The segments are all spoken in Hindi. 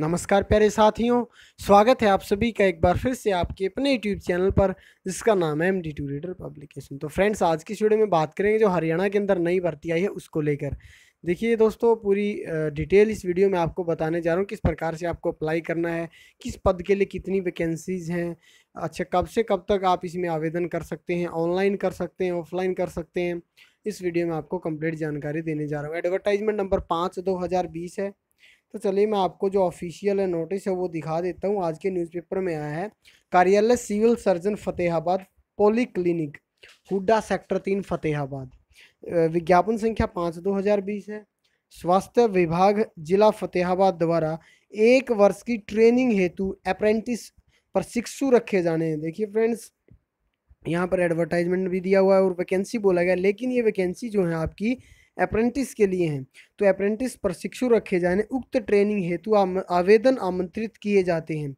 नमस्कार प्यारे साथियों स्वागत है आप सभी का एक बार फिर से आपके अपने यूट्यूब चैनल पर जिसका नाम है M D two reader publication तो फ्रेंड्स आज की वीडियो में बात करेंगे जो हरियाणा के अंदर नई भर्ती आई है उसको लेकर देखिए दोस्तों पूरी डिटेल इस वीडियो में आपको बताने जा रहा हूँ किस प्रकार से आपको अप्लाई करना है किस पद के लिए कितनी वैकेंसीज़ हैं अच्छा कब से कब तक आप इसमें आवेदन कर सकते हैं ऑनलाइन कर सकते हैं ऑफलाइन कर सकते हैं इस वीडियो में आपको कंप्लीट जानकारी देने जा रहा हूँ एडवर्टाइजमेंट नंबर पाँच दो हज़ार बीस है तो चलिए मैं आपको जो ऑफिशियल नोटिस है वो दिखा देता हूँ आज के न्यूज़पेपर में आया है कार्यालय civil surgeon Fatehabad poly clinic Huda sector तीन फतेहाबाद विज्ञापन संख्या पाँच दो हज़ार बीस है स्वास्थ्य विभाग जिला फतेहाबाद द्वारा एक वर्ष की ट्रेनिंग हेतु अप्रेंटिस प्रशिक्षु रखे जाने हैं देखिए फ्रेंड्स यहाँ पर एडवर्टाइजमेंट भी दिया हुआ है और वैकेंसी बोला गया लेकिन ये वैकेंसी जो है आपकी अप्रेंटिस के लिए हैं तो अप्रेंटिस प्रशिक्षु रखे जाने उक्त ट्रेनिंग हेतु आवेदन आमंत्रित किए जाते हैं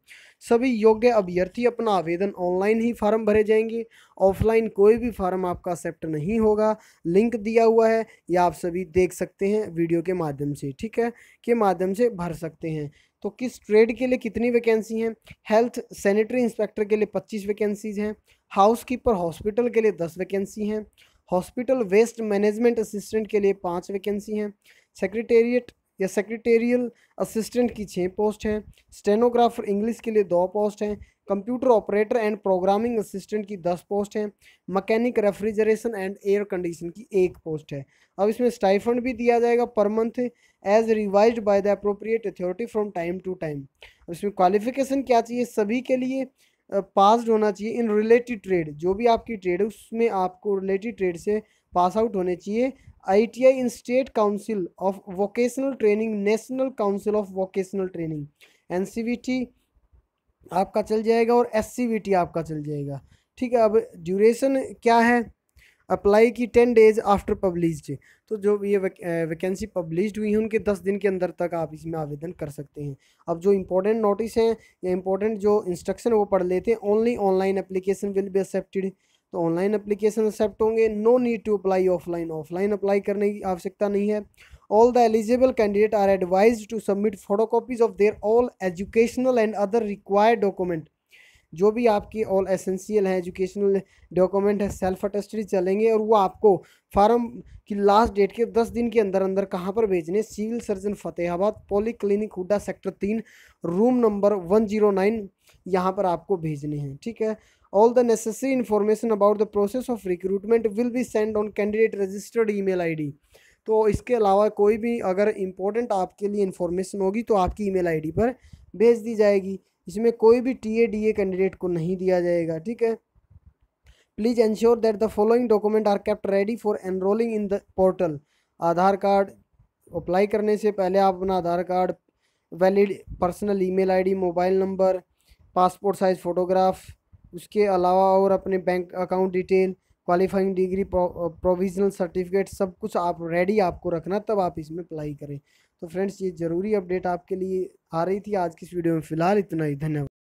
सभी योग्य अभ्यर्थी अपना आवेदन ऑनलाइन ही फॉर्म भरे जाएंगे ऑफलाइन कोई भी फार्म आपका एक्सेप्ट नहीं होगा लिंक दिया हुआ है या आप सभी देख सकते हैं वीडियो के माध्यम से ठीक है के माध्यम से भर सकते हैं तो किस ट्रेड के लिए कितनी वैकेंसी हैं हेल्थ सैनिटरी इंस्पेक्टर के लिए पच्चीस वैकेंसीज हैं हाउस कीपर हॉस्पिटल के लिए दस वैकेंसी हैं हॉस्पिटल वेस्ट मैनेजमेंट असिस्टेंट के लिए पाँच वैकेंसी हैं सेक्रेटेरिएट या सेक्रेटेरियल असिस्टेंट की छः पोस्ट हैं स्टेनोग्राफर इंग्लिश के लिए दो पोस्ट हैं computer operator and programming assistant की दस पोस्ट हैं mechanic refrigeration and air condition की एक पोस्ट है अब इसमें स्टाइफंड भी दिया जाएगा per month as revise by the appropriate authority from time to time इसमें क्वालिफिकेशन क्या चाहिए सभी के लिए पास्ड होना चाहिए इन रिलेटेड ट्रेड जो भी आपकी ट्रेड है उसमें आपको रिलेटेड ट्रेड से पास आउट होने चाहिए ITI in state council of vocational training national council of vocational training NCVT आपका चल जाएगा और एससीवीटी आपका चल जाएगा ठीक है अब ड्यूरेशन क्या है अप्लाई की टेन डेज आफ्टर पब्लिश्ड तो जो ये वैकेंसी पब्लिश हुई है उनके दस दिन के अंदर तक आप इसमें आवेदन कर सकते हैं अब जो इम्पोर्टेंट नोटिस हैं या इम्पोर्टेंट जो इंस्ट्रक्शन वो पढ़ लेते हैं only online application will be accepted तो ऑनलाइन अप्लीकेशन एक्सेप्ट होंगे no need to apply offline offline apply करने की आवश्यकता नहीं है the eligible candidate are advise to submit photo copies of their all educational and other required document जो भी आपकी ऑल एसेंशियल हैं एजुकेशनल डॉक्यूमेंट है सेल्फ अटेस्टेड चलेंगे और वो आपको फार्म की लास्ट डेट के दस दिन के अंदर अंदर कहाँ पर भेजने civil surgeon Fatehabad poly clinic Huda sector तीन room number one zero nine यहाँ पर आपको भेजने हैं ठीक है all the necessary information about the process of recruitment will be send on candidate registered email तो इसके अलावा कोई भी अगर इम्पोर्टेंट आपके लिए इन्फॉर्मेशन होगी तो आपकी ई मेल पर भेज दी जाएगी इसमें कोई भी T A D A candidate को नहीं दिया जाएगा ठीक है please ensure that the following document are kept ready for enrolling in the portal Aadhaar card apply करने से पहले आप अपना Aadhaar card valid personal email ID mobile number passport size photograph उसके अलावा और अपने bank account detail qualifying degree provisional certificate सब कुछ आप रेडी आपको रखना तब आप इसमें अप्लाई करें तो फ्रेंड्स ये ज़रूरी अपडेट आपके लिए आ रही थी आज की इस वीडियो में फ़िलहाल इतना ही धन्यवाद